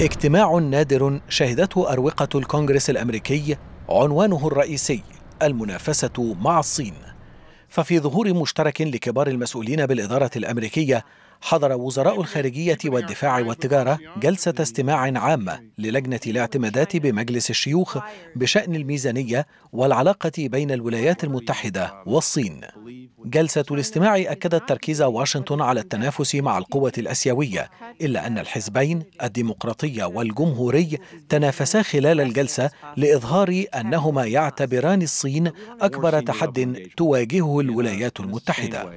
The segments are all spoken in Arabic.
اجتماع نادر شهدته أروقة الكونغرس الأمريكي عنوانه الرئيسي المنافسة مع الصين ففي ظهور مشترك لكبار المسؤولين بالإدارة الأمريكية حضر وزراء الخارجية والدفاع والتجارة جلسة استماع عامة للجنة الاعتمادات بمجلس الشيوخ بشأن الميزانية والعلاقة بين الولايات المتحدة والصين. جلسة الاستماع أكدت تركيز واشنطن على التنافس مع القوة الأسيوية، إلا أن الحزبين الديمقراطي والجمهوري تنافسا خلال الجلسة لإظهار أنهما يعتبران الصين أكبر تحد تواجهه الولايات المتحدة.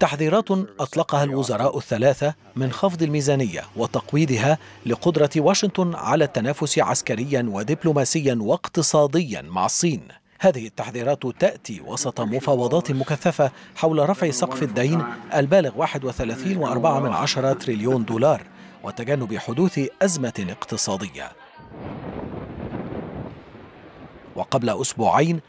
تحذيرات أطلقها الوزراء الثلاثة من خفض الميزانية وتقويضها لقدرة واشنطن على التنافس عسكريا ودبلوماسيا واقتصاديا مع الصين هذه التحذيرات تأتي وسط مفاوضات مكثفة حول رفع سقف الدين البالغ 31.4 تريليون دولار وتجنب حدوث أزمة اقتصادية وقبل أسبوعين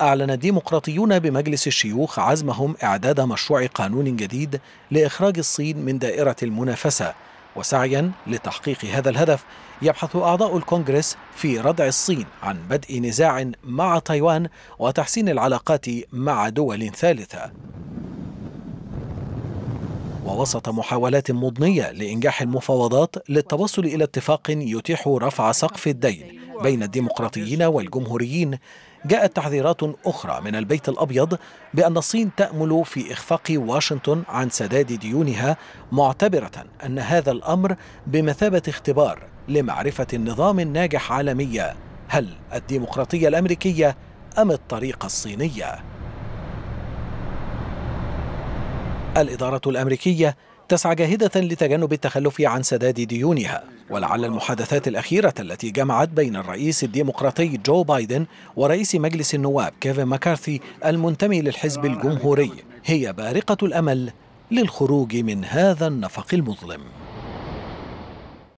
أعلن الديمقراطيون بمجلس الشيوخ عزمهم إعداد مشروع قانون جديد لإخراج الصين من دائرة المنافسة وسعيا لتحقيق هذا الهدف يبحث أعضاء الكونغرس في ردع الصين عن بدء نزاع مع تايوان وتحسين العلاقات مع دول ثالثة ووسط محاولات مضنية لإنجاح المفاوضات للتوصل إلى اتفاق يتيح رفع سقف الدين بين الديمقراطيين والجمهوريين جاءت تحذيرات أخرى من البيت الأبيض بأن الصين تأمل في إخفاق واشنطن عن سداد ديونها معتبرة أن هذا الأمر بمثابة اختبار لمعرفة النظام الناجح عالميا هل الديمقراطية الأمريكية أم الطريقة الصينية؟ الإدارة الأمريكية تسعى جاهدة لتجنب التخلف عن سداد ديونها ولعل المحادثات الأخيرة التي جمعت بين الرئيس الديمقراطي جو بايدن ورئيس مجلس النواب كيفن مكارثي المنتمي للحزب الجمهوري هي بارقة الأمل للخروج من هذا النفق المظلم